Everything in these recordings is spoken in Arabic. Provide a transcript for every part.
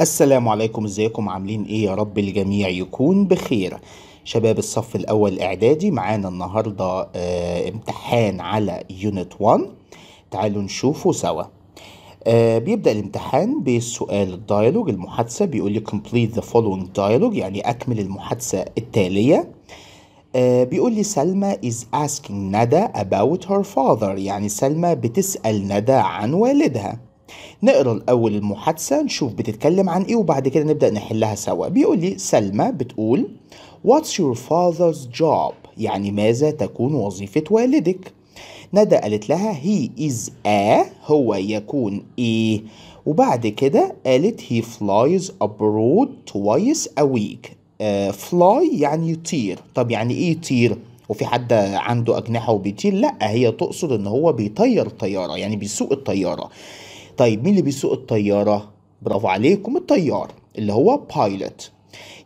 السلام عليكم ازيكم عاملين ايه يا رب الجميع يكون بخير شباب الصف الاول اعدادي معانا النهارده اه امتحان على يونت 1 تعالوا نشوفه سوا آه بيبدأ الامتحان بالسؤال الديالوج المحادثة بيقول لي complete the following dialogue يعني أكمل المحادثة التالية آه بيقول لي سلمى is asking ندى about her father يعني سلمى بتسأل ندى عن والدها نقرا الاول المحادثه نشوف بتتكلم عن ايه وبعد كده نبدا نحلها سوا بيقول لي سلمى بتقول واتس يور فاذرز جوب يعني ماذا تكون وظيفه والدك ندى قالت لها هي از ا هو يكون ايه وبعد كده قالت he flies abroad توايس ا ويك فلاي يعني يطير طب يعني ايه يطير وفي حد عنده اجنحه وبيطير لا هي تقصد ان هو بيطير طياره يعني بيسوق الطياره طيب مين اللي بيسوق الطيارة؟ برافو عليكم الطيار اللي هو pilot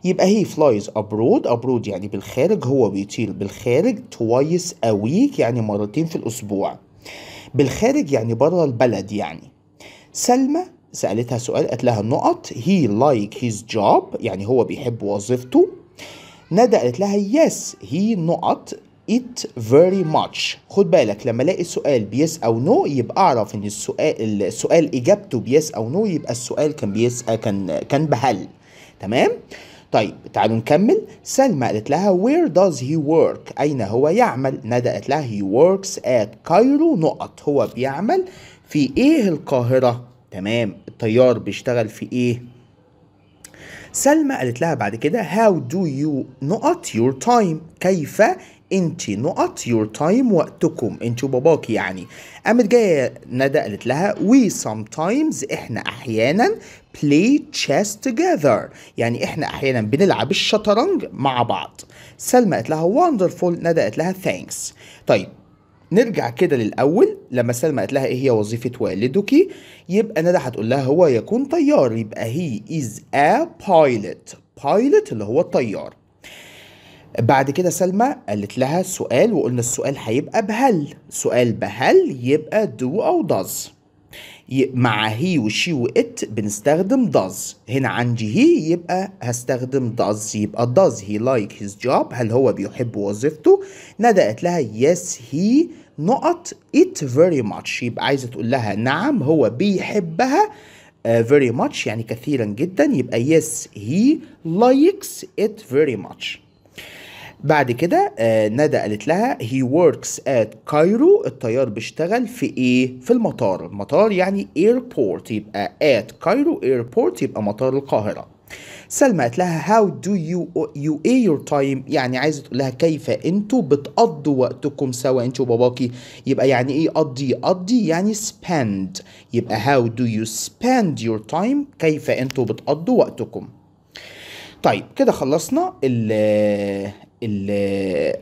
يبقى هي فلايز abroad abroad يعني بالخارج هو بيطير بالخارج twice a week يعني مرتين في الأسبوع بالخارج يعني بره البلد يعني سلمى سألتها سؤال قالت لها النقط he like his job يعني هو بيحب وظيفته ندى قالت لها yes he نقط it very much خد بالك لما الاقي سؤال بيس او نو يبقى اعرف ان السؤال السؤال اجابته بيس او نو يبقى السؤال كان بيس كان كان بهل تمام طيب تعالوا نكمل سلمى قالت لها where does he work اين هو يعمل ندى قالت لها he works at كايرو نقط هو بيعمل في ايه القاهره تمام الطيار بيشتغل في ايه سلمى قالت لها بعد كده how do you نقط your time كيف انت نقط يور تايم وقتكم انت وباباك يعني قامت جايه ندى قالت لها وي سام تايمز احنا احيانا بلاي تشيس توجذر يعني احنا احيانا بنلعب الشطرنج مع بعض سلمى قالت لها وندرفول ندى قالت لها ثانكس طيب نرجع كده للاول لما سلمى قالت لها ايه هي وظيفه والدك يبقى ندى هتقول لها هو يكون طيار يبقى هي از ا بايلوت بايلوت اللي هو الطيار بعد كده سلمى قالت لها سؤال وقلنا السؤال هيبقى بهل سؤال بهل يبقى دو أو داز مع هي وشي وات بنستخدم داز هنا عندي هي يبقى هستخدم داز يبقى داز هي لايك هيز جوب هل هو بيحب وظيفته ندى قالت لها يس هي نقط ات فيري ماتش يبقى عايزه تقول لها نعم هو بيحبها فيري uh, ماتش يعني كثيرا جدا يبقى يس هي لايكس ات فيري ماتش بعد كده آه، ندى قالت لها هي وركس ات كايرو الطيار بيشتغل في ايه في المطار المطار يعني ايربورت يبقى ات كايرو ايربورت يبقى مطار القاهرة سلمى قالت لها هاو دو يو يو اي يور تايم يعني عايزه تقول لها كيف انتوا بتقضوا وقتكم سوا انت وباباكي يبقى يعني ايه قضي قضي يعني سبند يبقى هاو دو يو سبند يور تايم كيف انتوا بتقضوا وقتكم طيب كده خلصنا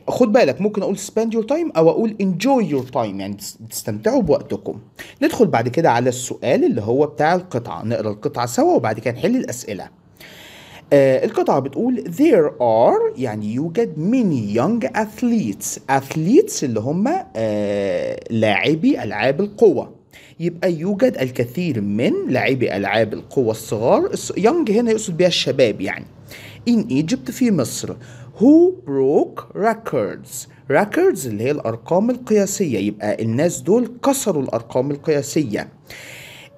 خد بالك ممكن اقول spend your time او اقول enjoy your time يعني تستمتعوا بوقتكم ندخل بعد كده على السؤال اللي هو بتاع القطعه نقرا القطعه سوا وبعد كده نحل الاسئله آه القطعة بتقول there are يعني يوجد many young athletes athletes اللي هم آه لاعبي ألعاب القوة يبقى يوجد الكثير من لاعبي ألعاب القوة الصغار young هنا يقصد بها الشباب يعني in Egypt في مصر who broke records records اللي هي الأرقام القياسية يبقى الناس دول كسروا الأرقام القياسية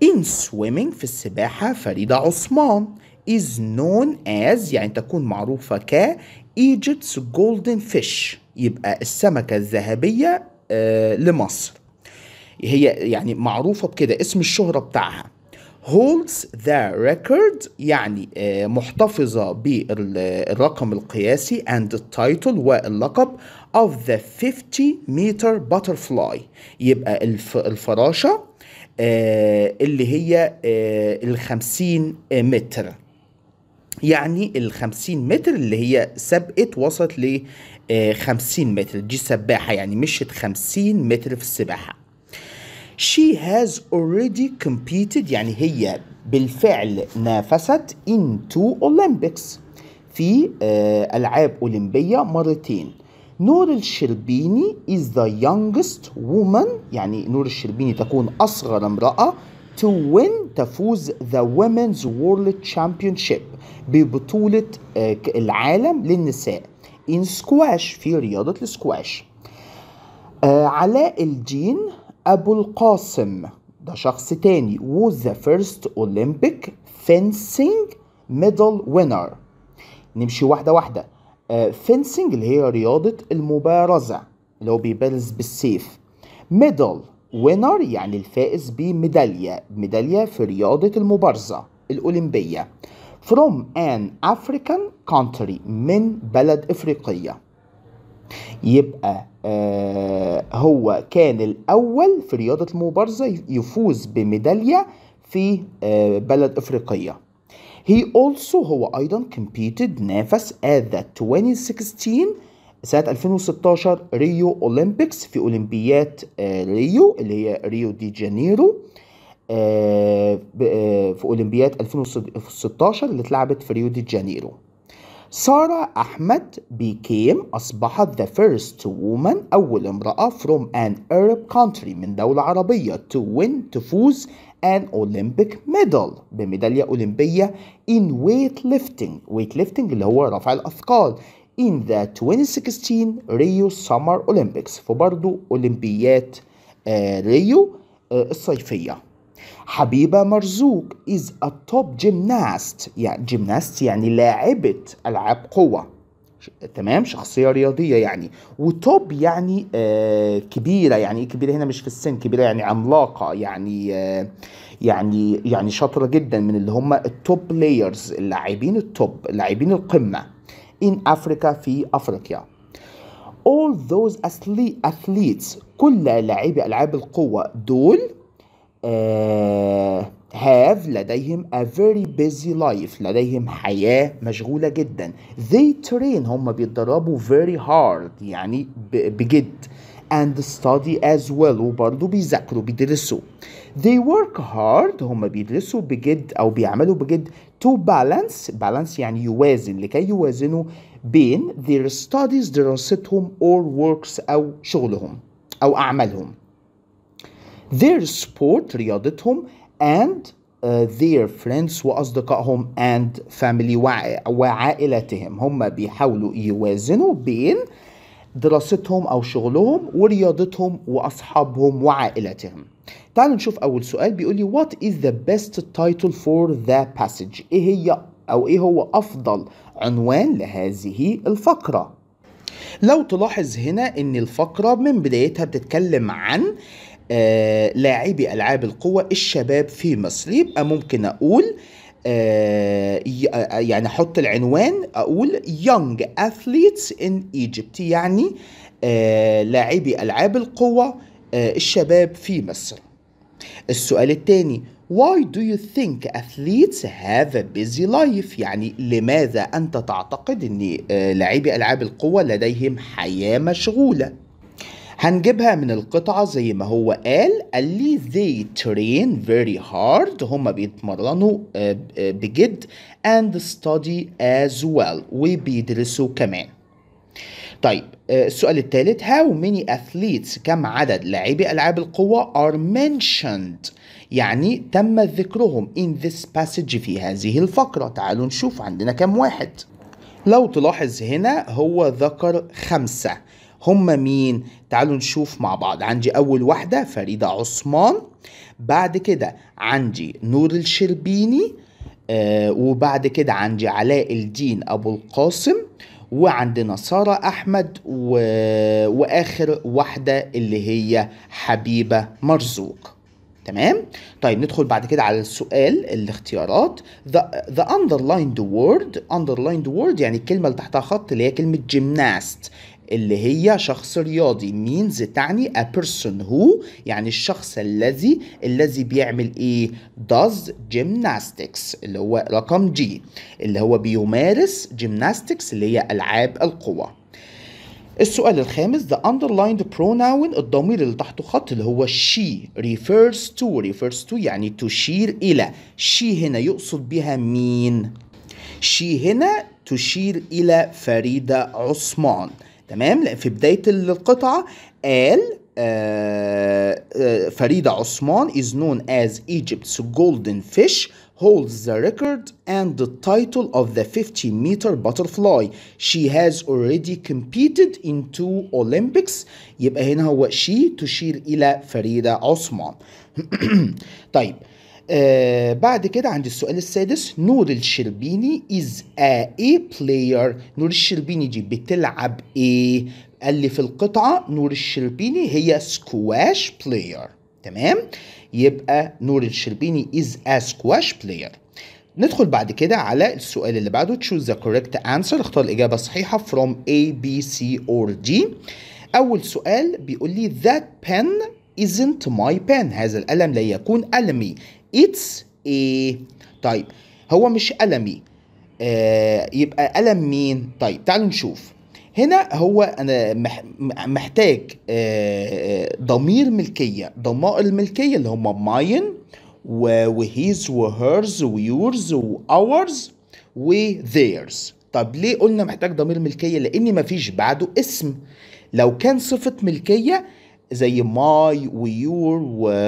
in swimming في السباحة فريدة عثمان is known as يعني تكون معروفة ك Egypt's golden fish يبقى السمكة الذهبية آه لمصر هي يعني معروفة بكده اسم الشهرة بتاعها holds the record يعني آه، محتفظة بالرقم القياسي and the title واللقب of the 50 meter butterfly يبقى الفراشة آه، اللي هي آه، ال 50 متر يعني ال 50 متر اللي هي سبقت وصلت ل 50 متر دي سباحة يعني مشت 50 متر في السباحة she has already competed يعني هي بالفعل نافست in two Olympics في آه، ألعاب أولمبية مرتين نور الشربيني is the youngest woman يعني نور الشربيني تكون أصغر امرأة to win تفوز the Women's World Championship ببطولة آه، العالم للنساء in squash في رياضة السكواش آه، علاء الدين أبو القاسم ده شخص تاني was the first Olympic fencing medal winner نمشي واحدة واحدة فينسينج uh, اللي هي رياضة المبارزة اللي هو بيبارز بالسيف medal winner يعني الفائز بميدالية ميدالية في رياضة المبارزة الأولمبية from an African country من بلد إفريقية يبقى آه هو كان الأول في رياضة المبارزة يفوز بميدالية في آه بلد أفريقية He also هو أيضا competed نافس at the 2016 سنة 2016 ريو أولمبيكس في أولمبيات آه، ريو اللي هي ريو دي جانيرو آه، آه، في أولمبيات 2016 اللي اتلعبت في ريو دي جانيرو Sarah Ahmed became أصبحت the first woman أول امرأة from an Arab country من دولة عربية to win تفوز an Olympic medal بميدالية أولمبية in weightlifting weightlifting اللي هو رفع الأثقال in the 2016 Rio Summer Olympics فبرضو أولمبيات ريو الصيفية حبيبة مرزوق is a top gymnast يعني جيمناست يعني لاعبة ألعاب قوة تمام شخصية رياضية يعني وتوب يعني آه كبيرة يعني كبيرة هنا مش في السن كبيرة يعني عملاقة يعني آه يعني يعني شاطرة جدا من اللي هم التوب بلايرز اللاعبين التوب اللاعبين القمة in Africa في أفريقيا all those athletes كل لاعبي ألعاب القوة دول آه، have لديهم a very busy life لديهم حياة مشغولة جدا they train هم بيتدربوا very hard يعني بجد and study as well وبرضه بيذاكروا بيدرسوا they work hard هم بيدرسوا بجد أو بيعملوا بجد to balance balance يعني يوازن لكي يوازنوا بين their studies دراستهم or works أو شغلهم أو أعمالهم their sport رياضتهم and uh, their friends وأصدقائهم and family وع وعائلتهم هم بيحاولوا يوازنوا بين دراستهم أو شغلهم ورياضتهم وأصحابهم وعائلتهم تعالوا نشوف أول سؤال بيقول لي what is the best title for the passage إيه هي أو إيه هو أفضل عنوان لهذه الفقرة لو تلاحظ هنا ان الفقرة من بدايتها بتتكلم عن آه، لاعبي العاب القوى الشباب في مصر يبقى ممكن اقول آه، آه، يعني احط العنوان اقول young athletes ان ايجيبت يعني لاعبي العاب القوى الشباب في مصر السؤال الثاني Why do you think athletes have a busy life؟ يعني لماذا أنت تعتقد أن لاعبي ألعاب القوة لديهم حياة مشغولة؟ هنجيبها من القطعة زي ما هو قال قال لي they train very hard هما بيتمرنوا آه، آه، بجد and study as well وبيدرسوا كمان طيب آه، السؤال الثالث how many athletes كم عدد لاعبي ألعاب القوة are mentioned يعني تم ذكرهم in this passage في هذه الفقرة تعالوا نشوف عندنا كم واحد لو تلاحظ هنا هو ذكر خمسة هم مين تعالوا نشوف مع بعض عندي أول واحدة فريدة عثمان بعد كده عندي نور الشربيني آه وبعد كده عندي علاء الدين أبو القاسم وعندنا سارة أحمد و... وآخر واحدة اللي هي حبيبة مرزوق تمام طيب ندخل بعد كده على السؤال الاختيارات the, the underlined word underlined word يعني الكلمة اللي تحتها خط اللي هي كلمة جيمناست اللي هي شخص رياضي means تعني a person who يعني الشخص الذي الذي بيعمل ايه does gymnastics اللي هو رقم جي اللي هو بيمارس gymnastics اللي هي العاب القوى السؤال الخامس the underlined pronoun الضمير اللي تحته خط اللي هو she refers to refers to يعني تشير إلى she هنا يقصد بها مين she هنا تشير إلى فريدة عثمان تمام في بداية القطعة, قال آه آه فريدة عثمان is known as Egypt's golden fish holds the record and the title of the 50 meter butterfly she has already competed in two Olympics يبقى هنا هو she تشير إلى فريدة عثمان طيب آه، بعد كده عندي السؤال السادس نور الشربيني از ا اي بلاير نور الشربيني دي بتلعب ايه قال لي في القطعه نور الشربيني هي سكواش بلاير تمام يبقى نور الشربيني از ا سكواش بلاير ندخل بعد كده على السؤال اللي بعده choose the correct answer اختار الإجابة الصحيحة from A, B, C or D أول سؤال بيقول لي that pen isn't my pen هذا القلم لا يكون قلمي اتس ايه طيب هو مش قلمي آه يبقى قلم مين طيب تعالوا نشوف هنا هو انا محتاج آه،, آه ضمير ملكيه ضمائر الملكيه اللي هم ماين وهيز وهيرز ويورز واورز وذيرز طب ليه قلنا محتاج ضمير ملكيه لان مفيش بعده اسم لو كان صفه ملكيه زي ماي ويور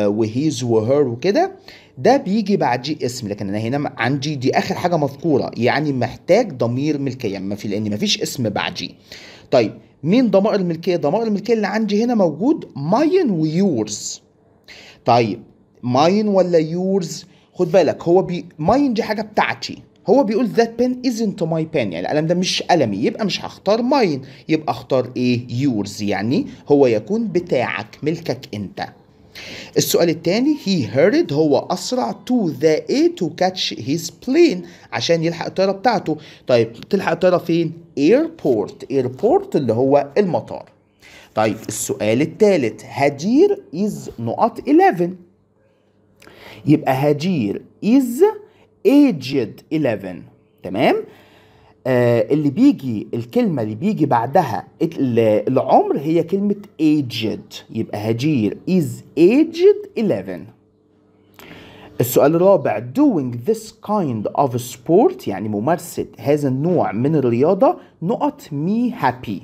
وهيز وهير وكده ده بيجي بعد جي اسم لكن انا هنا عندي دي اخر حاجه مذكوره يعني محتاج ضمير ملكيه يعني ما في لان ما فيش اسم بعد جي طيب مين ضمائر الملكيه ضمائر الملكيه اللي عندي هنا موجود ماين ويورز طيب ماين ولا يورز خد بالك هو بي ماين دي حاجه بتاعتي هو بيقول ذات بين ازنت ماي بين يعني القلم ده مش قلمي يبقى مش هختار ماين يبقى اختار ايه يورز يعني هو يكون بتاعك ملكك انت السؤال الثاني he hurried هو أسرع to the air to catch his plane عشان يلحق الطيارة بتاعته طيب تلحق الطيارة فين؟ airport airport اللي هو المطار طيب السؤال الثالث هجير is نقط 11 يبقى هجير is aged 11 تمام؟ آه، اللي بيجي الكلمه اللي بيجي بعدها العمر هي كلمه aged يبقى هجير is aged 11 السؤال الرابع doing this kind of sport يعني ممارسة هذا النوع من الرياضة نقط me happy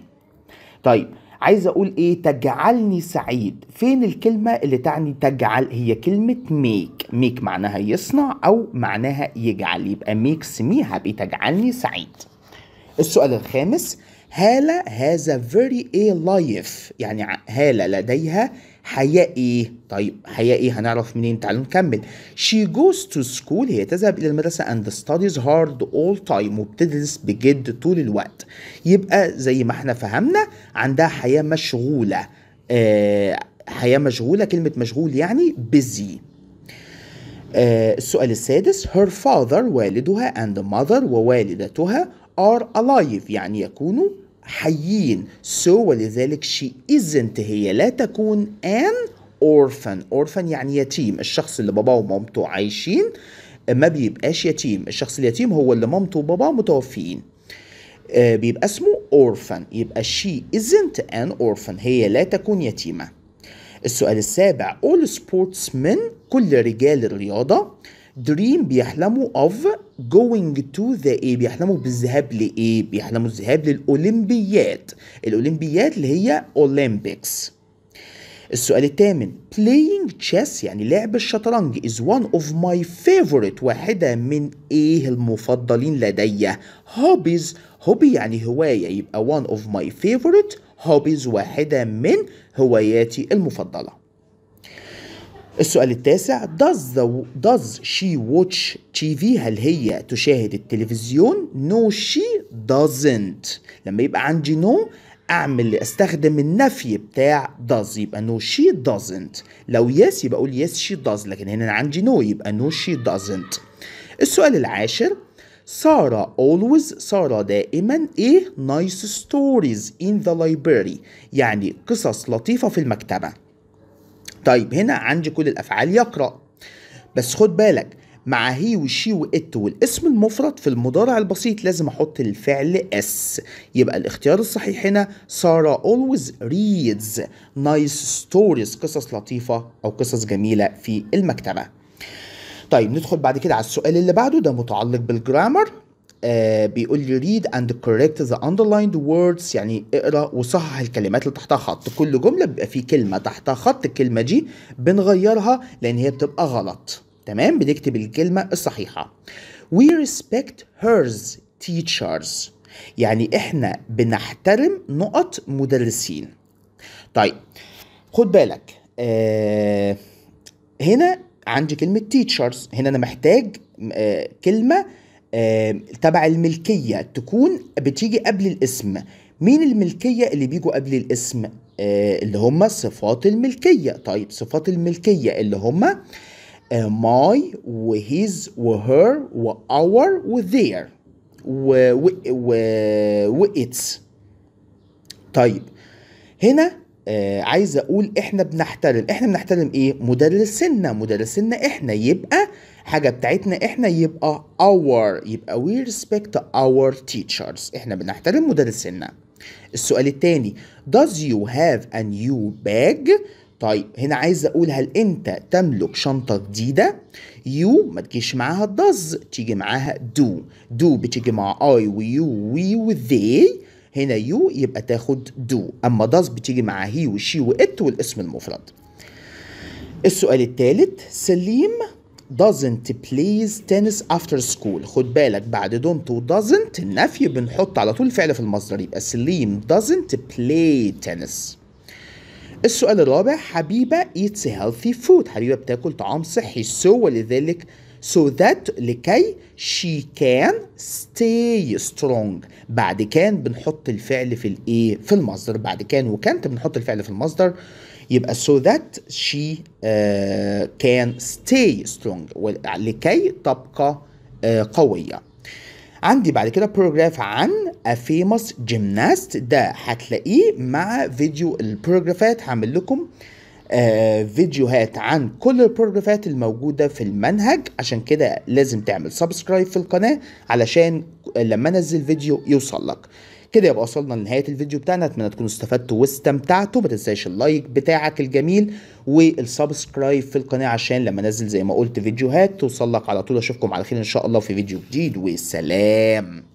طيب عايز اقول ايه تجعلني سعيد فين الكلمة اللي تعني تجعل هي كلمة ميك ميك معناها يصنع او معناها يجعل يبقى ميكس مي هابي تجعلني سعيد السؤال الخامس هالة has a very a life يعني هالة لديها حياة إيه؟ طيب حياة إيه هنعرف منين؟ تعالوا نكمل. She goes to school هي تذهب إلى المدرسة and studies hard all time وبتدرس بجد طول الوقت. يبقى زي ما إحنا فهمنا عندها حياة مشغولة. آه حياة مشغولة كلمة مشغول يعني busy. آه السؤال السادس her father والدها and mother ووالدتها are alive يعني يكونوا حيين so ولذلك she isn't هي لا تكون an orphan orphan يعني يتيم الشخص اللي باباه ومامته عايشين ما بيبقاش يتيم الشخص اليتيم هو اللي مامته وباباه متوفيين آه بيبقى اسمه orphan يبقى she isn't an orphan هي لا تكون يتيمة السؤال السابع all sportsmen كل رجال الرياضة دريم بيحلموا اوف جوينج تو ذا ايه بيحلموا بالذهاب لايه بيحلموا الذهاب للاولمبياد الاولمبياد اللي هي اولمبيكس السؤال الثامن playing chess يعني لعب الشطرنج is one of my favorite واحدة من ايه المفضلين لدي hobbies هوبي يعني هواية يبقى one of my favorite hobbies واحدة من هواياتي المفضلة السؤال التاسع does the does she watch TV هل هي تشاهد التلفزيون no she doesn't لما يبقى عندي no اعمل استخدم النفي بتاع does يبقى no she doesn't لو yes يبقى اقول yes she does لكن هنا انا عندي no يبقى no she doesn't السؤال العاشر سارة always سارة دائما ايه nice stories in the library يعني قصص لطيفة في المكتبة طيب هنا عندي كل الافعال يقرا بس خد بالك مع هي وشي وات والاسم المفرد في المضارع البسيط لازم احط الفعل اس يبقى الاختيار الصحيح هنا سارة always reads nice stories قصص لطيفة او قصص جميلة في المكتبة طيب ندخل بعد كده على السؤال اللي بعده ده متعلق بالجرامر آه، بيقول لي read and correct the underlined words يعني اقرا وصحح الكلمات اللي تحتها خط كل جمله بيبقى فيه كلمه تحتها خط الكلمه دي بنغيرها لان هي بتبقى غلط تمام بنكتب الكلمه الصحيحه we respect hers teachers يعني احنا بنحترم نقط مدرسين طيب خد بالك آه هنا عندي كلمه teachers هنا انا محتاج آه كلمه تبع الملكية تكون بتيجي قبل الاسم مين الملكية اللي بيجوا قبل الاسم آه، اللي هم صفات الملكية طيب صفات الملكية اللي هم آه، my و his و her و our و their و, و, و, و its طيب هنا آه عايز اقول احنا بنحترم احنا بنحترم ايه مدرسينا مدرسينا احنا يبقى حاجه بتاعتنا احنا يبقى اور يبقى وي ريسبكت اور تيتشرز احنا بنحترم مدرسينا السؤال التاني does you have a new bag طيب هنا عايز اقول هل انت تملك شنطه جديده يو ما تجيش معاها does تيجي معاها دو دو بتيجي مع اي ويو وي وذي هنا يو يبقى تاخد دو اما does بتيجي مع هي وشي وات والاسم المفرد السؤال الثالث سليم doesn't plays tennis after school خد بالك بعد don't و doesn't النفي بنحط على طول فعل في المصدر يبقى سليم doesn't play tennis السؤال الرابع حبيبة eats healthy food حبيبة بتاكل طعام صحي so ولذلك so that لكي she can stay strong بعد كان بنحط الفعل في الايه في المصدر بعد كان وكانت بنحط الفعل في المصدر يبقى so that she uh, can stay strong لكي تبقى uh, قوية عندي بعد كده بروجراف عن a famous gymnast ده هتلاقيه مع فيديو البروجرافات هعمل لكم آه فيديوهات عن كل البروجرافات الموجودة في المنهج عشان كده لازم تعمل سبسكرايب في القناة علشان لما انزل فيديو يوصل لك كده يبقى وصلنا لنهايه الفيديو بتاعنا اتمنى تكونوا استفدتوا واستمتعتوا ما تنساش اللايك بتاعك الجميل والسبسكرايب في القناه عشان لما انزل زي ما قلت فيديوهات توصل لك على طول اشوفكم على خير ان شاء الله في فيديو جديد وسلام